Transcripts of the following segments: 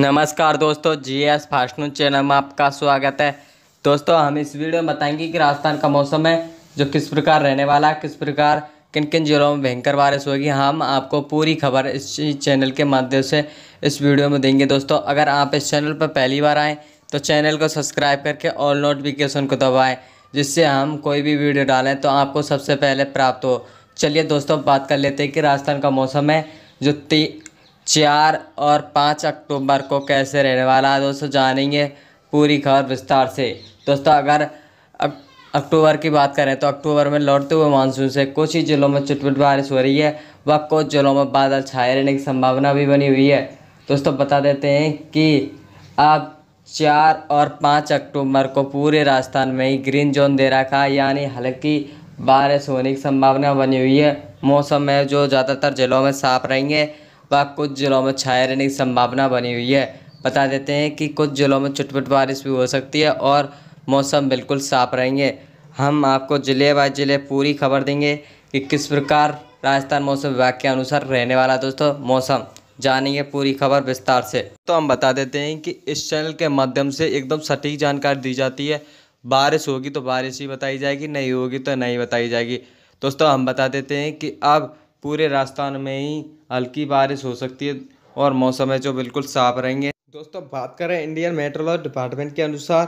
नमस्कार दोस्तों G S fast news channel में आपका स्वागत है दोस्तों हम इस वीडियो में बताएंगे कि राजस्थान का मौसम है जो किस प्रकार रहने वाला है किस प्रकार किन किन जिलों में भयंकर बारिश होगी हम आपको पूरी खबर इस चैनल के माध्यम से इस वीडियो में देंगे दोस्तों अगर आप इस चैनल पर पहली बार आएँ तो चैनल को सब्सक्राइब करके ऑल नोटिफिकेशन को दबाएं जिससे हम कोई भी वीडियो डालें तो आपको सबसे पहले प्राप्त हो चलिए दोस्तों बात कर लेते हैं कि राजस्थान का मौसम है जो ती चार और पाँच अक्टूबर को कैसे रहने वाला है दोस्तों जानेंगे पूरी खबर विस्तार से दोस्तों अगर अक्टूबर की बात करें तो अक्टूबर में लौटते हुए मानसून से कुछ ही ज़िलों में चुटपुट बारिश हो रही है व कुछ ज़िलों में बादल छाए रहने की संभावना भी बनी हुई है दोस्तों बता देते हैं कि आप चार और पाँच अक्टूबर को पूरे राजस्थान में ही ग्रीन जोन दे रखा है यानी हल्की बारिश होने की संभावना बनी हुई है मौसम है जो ज़्यादातर ज़िलों में साफ रहेंगे व कुछ ज़िलों में छाए रहने की संभावना बनी हुई है बता देते हैं कि कुछ ज़िलों में चुटपुट बारिश भी हो सकती है और मौसम बिल्कुल साफ रहेंगे हम आपको ज़िले बाय ज़िले पूरी खबर देंगे कि किस प्रकार राजस्थान मौसम विभाग के अनुसार रहने वाला दोस्तों मौसम जानेंगे पूरी खबर विस्तार से तो हम बता देते हैं कि इस चैनल के माध्यम से एकदम सटीक जानकारी दी जाती है बारिश होगी तो बारिश ही बताई जाएगी नहीं होगी तो नहीं बताई जाएगी दोस्तों हम बता देते हैं कि अब पूरे राजस्थान में ही हल्की बारिश हो सकती है और मौसम है जो बिल्कुल साफ रहेंगे दोस्तों बात करें इंडियन मेट्रोलॉजी डिपार्टमेंट के अनुसार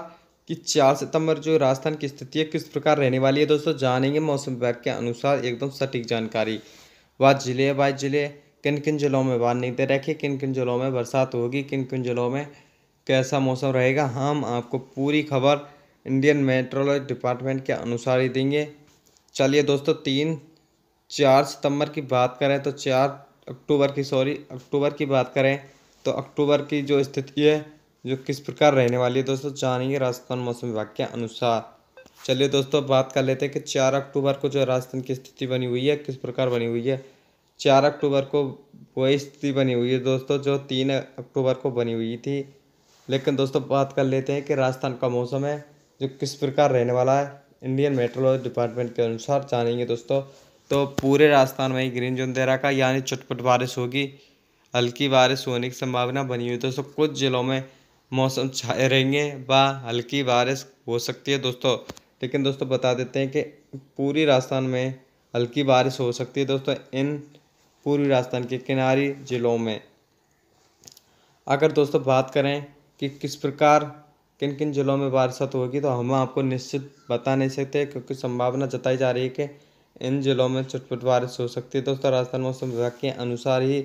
कि चार सितंबर जो राजस्थान की स्थिति है किस प्रकार रहने वाली है दोस्तों जानेंगे मौसम विभाग के अनुसार एकदम सटीक जानकारी वह जिले बाय जिले किन किन जिलों में नहीं दे रखी किन किन जिलों में बरसात होगी किन किन जिलों में कैसा मौसम रहेगा हम आपको पूरी खबर इंडियन मेट्रोलॉजी डिपार्टमेंट के अनुसार ही देंगे चलिए दोस्तों तीन चार सितंबर की बात करें तो चार अक्टूबर की सॉरी अक्टूबर की बात करें तो अक्टूबर की जो स्थिति है जो किस प्रकार रहने वाली है दोस्तों जानेंगे राजस्थान मौसम विभाग के अनुसार चलिए दोस्तों बात कर लेते हैं कि चार अक्टूबर को जो राजस्थान की स्थिति बनी हुई है किस प्रकार बनी हुई है चार अक्टूबर को वही स्थिति बनी हुई है दोस्तों जो तीन अक्टूबर को बनी हुई थी लेकिन दोस्तों बात कर लेते हैं कि राजस्थान का मौसम है जो किस प्रकार रहने वाला है इंडियन मेट्रोलॉजी डिपार्टमेंट के अनुसार जानेंगे दोस्तों तो पूरे राजस्थान में ग्रीन जोन दे रखा यानी चटपट बारिश होगी हल्की बारिश होने की संभावना बनी हुई दोस्तों कुछ ज़िलों में मौसम छाए रहेंगे व हल्की बारिश हो सकती है दोस्तों लेकिन दोस्तों बता देते हैं कि पूरी राजस्थान में हल्की बारिश हो सकती है दोस्तों इन पूर्वी राजस्थान के किनारी जिलों में अगर दोस्तों बात करें कि किस प्रकार किन किन जिलों में बारिशत होगी तो हम आपको निश्चित बता नहीं सकते क्योंकि संभावना जताई जा रही है कि इन जिलों में चुटपुट बारिश हो सकती है दोस्तों राजस्थान मौसम विभाग के अनुसार ही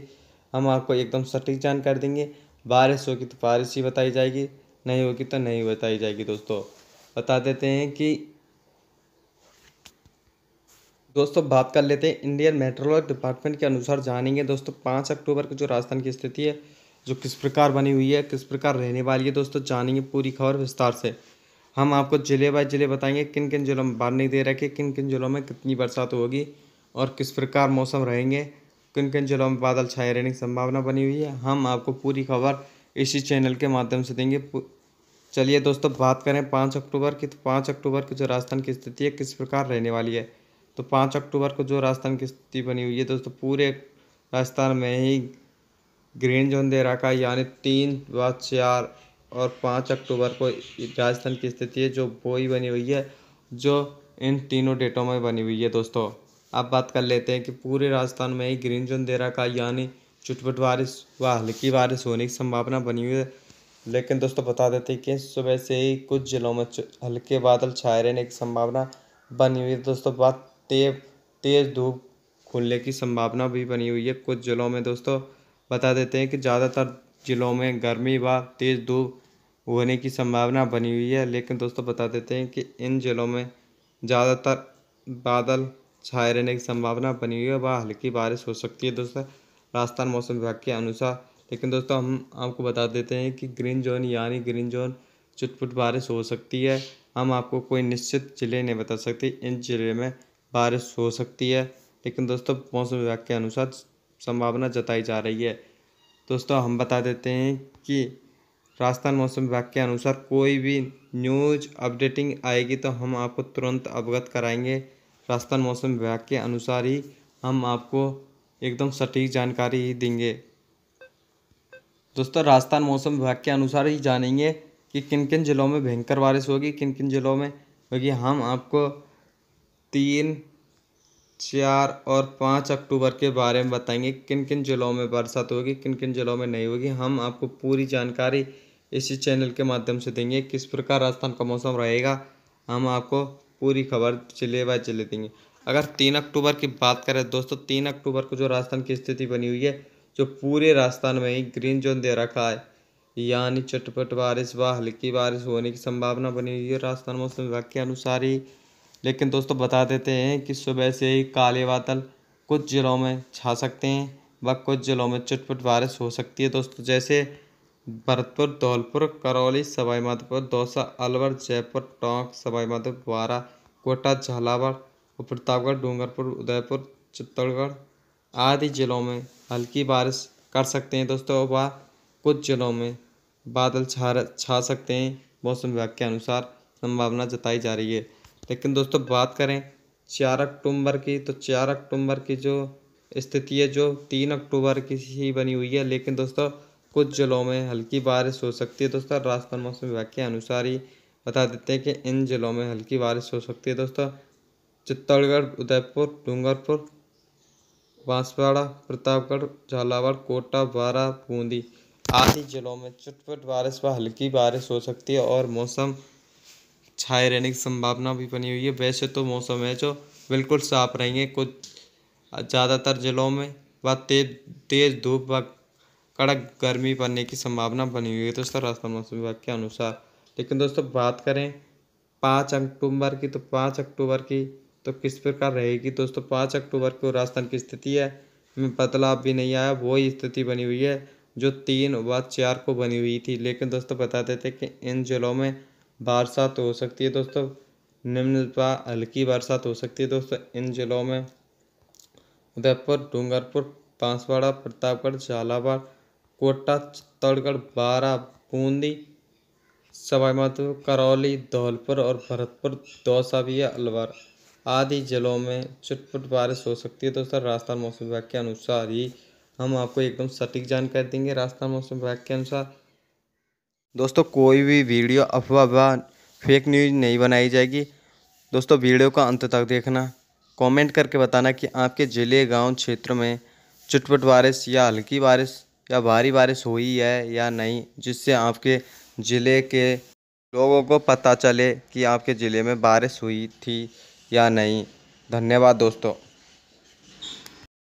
हम आपको एकदम सटीक जानकारी देंगे बारिश होगी तो बारिश ही बताई जाएगी नहीं होगी तो नहीं बताई जाएगी दोस्तों बता देते हैं कि दोस्तों बात कर लेते हैं इंडियन मेट्रोलॉजी डिपार्टमेंट के अनुसार जानेंगे दोस्तों पाँच अक्टूबर को जो राजस्थान की स्थिति है जो किस प्रकार बनी हुई है किस प्रकार रहने वाली है दोस्तों जानेंगे पूरी खबर विस्तार से हम आपको ज़िले बाय ज़िले बताएंगे किन किन ज़िलों में बाढ़ नहीं दे रखे किन किन ज़िलों में कितनी बरसात होगी और किस प्रकार मौसम रहेंगे किन किन ज़िलों में बादल छाए रहने की संभावना बनी हुई है हम आपको पूरी खबर इसी चैनल के माध्यम से देंगे चलिए दोस्तों बात करें पाँच अक्टूबर की तो पाँच अक्टूबर की जो राजस्थान की स्थिति है किस प्रकार रहने वाली है तो पाँच अक्टूबर को जो राजस्थान की स्थिति बनी हुई है दोस्तों तो पूरे राजस्थान में ही ग्रीन जोन दे रखा है यानी तीन व चार और पाँच अक्टूबर को राजस्थान की स्थिति है जो वो ही बनी हुई है जो इन तीनों डेटों में बनी हुई है दोस्तों अब बात कर लेते हैं कि पूरे राजस्थान में ही ग्रीन जोन दे रखा है यानी चुटपुट बारिश व हल्की बारिश होने की संभावना बनी हुई है लेकिन दोस्तों बता देते हैं कि सुबह से ही कुछ ज़िलों में हल्के बादल छाए रहने की संभावना बनी हुई है दोस्तों बात तेज तेज़ धूप खुलने की संभावना भी बनी हुई है कुछ ज़िलों में दोस्तों बता देते हैं कि ज़्यादातर ज़िलों में गर्मी व तेज़ धूप होने की संभावना बनी हुई है लेकिन दोस्तों बता देते हैं कि इन ज़िलों में ज़्यादातर बादल छाए रहने की संभावना बनी हुई है व हल्की बारिश हो सकती है दोस्तों राजस्थान मौसम विभाग के अनुसार लेकिन दोस्तों हम आपको बता देते हैं कि ग्रीन जोन यानी ग्रीन जोन चुटपुट बारिश हो सकती है हम आपको कोई निश्चित ज़िले नहीं बता सकते इन ज़िले में बारिश हो सकती है लेकिन दोस्तों मौसम विभाग के अनुसार संभावना जताई जा रही है दोस्तों हम बता देते हैं कि राजस्थान मौसम विभाग के अनुसार कोई भी न्यूज अपडेटिंग आएगी तो हम आपको तुरंत अवगत कराएंगे राजस्थान मौसम विभाग के अनुसार ही हम आपको एकदम सटीक जानकारी ही देंगे दोस्तों राजस्थान मौसम विभाग के अनुसार ही जानेंगे कि किन किन ज़िलों में भयंकर बारिश होगी किन किन ज़िलों में क्योंकि हम आपको तीन चार और पाँच अक्टूबर के बारे में बताएंगे किन किन ज़िलों में बरसात होगी किन किन ज़िलों में नहीं होगी हम आपको पूरी जानकारी इसी चैनल के माध्यम से देंगे किस प्रकार राजस्थान का मौसम रहेगा हम आपको पूरी खबर जिले बाय जिले देंगे अगर तीन अक्टूबर की बात करें दोस्तों तीन अक्टूबर को जो राजस्थान की स्थिति बनी हुई है जो पूरे राजस्थान में ही ग्रीन जोन दे रखा है यानी चटपट बारिश व हल्की बारिश होने की संभावना बनी हुई है राजस्थान मौसम विभाग के अनुसार ही लेकिन दोस्तों बता देते हैं कि सुबह से ही काले बादल कुछ ज़िलों में छा सकते हैं व कुछ ज़िलों में चुटपुट बारिश हो सकती है दोस्तों जैसे भरतपुर धौलपुर करौली सवाईमाधोपुर दौसा अलवर जयपुर टोंक सवाईमाधोपुर बारा कोटा झालावाड़ और प्रतापगढ़ डूंगरपुर उदयपुर चित्तौड़गढ़ आदि ज़िलों में हल्की बारिश कर सकते हैं दोस्तों व कुछ ज़िलों में बादल छा छा सकते हैं मौसम विभाग के अनुसार संभावना जताई जा रही है लेकिन दोस्तों बात करें चार अक्टूबर की तो चार अक्टूबर की जो स्थिति है जो तीन अक्टूबर की ही बनी हुई है लेकिन दोस्तों कुछ ज़िलों में हल्की बारिश हो सकती है दोस्तों राजस्थान मौसम विभाग के अनुसार ही बता देते हैं कि इन ज़िलों में हल्की बारिश हो सकती है दोस्तों चित्तौड़गढ़ उदयपुर डूंगरपुर बांसवाड़ा प्रतापगढ़ झालावाड़ कोटा बारा बूंदी आदि ज़िलों में चुटपुट बारिश व हल्की बारिश हो सकती है और मौसम छाए रहने की संभावना भी बनी हुई है वैसे तो मौसम है जो बिल्कुल साफ रहेंगे कुछ ज़्यादातर ज़िलों में व तेज तेज़ धूप व कड़क गर्मी पड़ने की संभावना बनी हुई है दोस्तों राजस्थान मौसम विभाग के अनुसार लेकिन दोस्तों बात करें पाँच अक्टूबर की तो पाँच अक्टूबर की तो किस प्रकार रहेगी दोस्तों पाँच अक्टूबर को राजस्थान की स्थिति है में बदलाव भी नहीं आया वही स्थिति बनी हुई है जो तीन व चार को बनी हुई थी लेकिन दोस्तों बता देते कि इन जिलों में बरसात हो सकती है दोस्तों निम्न हल्की बरसात हो सकती है दोस्तों इन जिलों में उदयपुर डूंगरपुर बांसवाड़ा प्रतापगढ़ झालावाड़ कोटा चित्तौड़गढ़ बारा बूंदी सवाईमाधो करौली धौलपुर और भरतपुर दौसा भी अलवर आदि जिलों में चुटपुट बारिश हो सकती है दोस्तों राजस्थान मौसम विभाग के अनुसार ही हम आपको एकदम सटीक जानकारी देंगे राजस्थान मौसम विभाग के अनुसार दोस्तों कोई भी वीडियो अफवाह अफवाह फेक न्यूज नहीं बनाई जाएगी दोस्तों वीडियो का अंत तक देखना कमेंट करके बताना कि आपके ज़िले गांव क्षेत्र में चुटपुट बारिश या हल्की बारिश या भारी बारिश हुई है या नहीं जिससे आपके ज़िले के लोगों को पता चले कि आपके ज़िले में बारिश हुई थी या नहीं धन्यवाद दोस्तों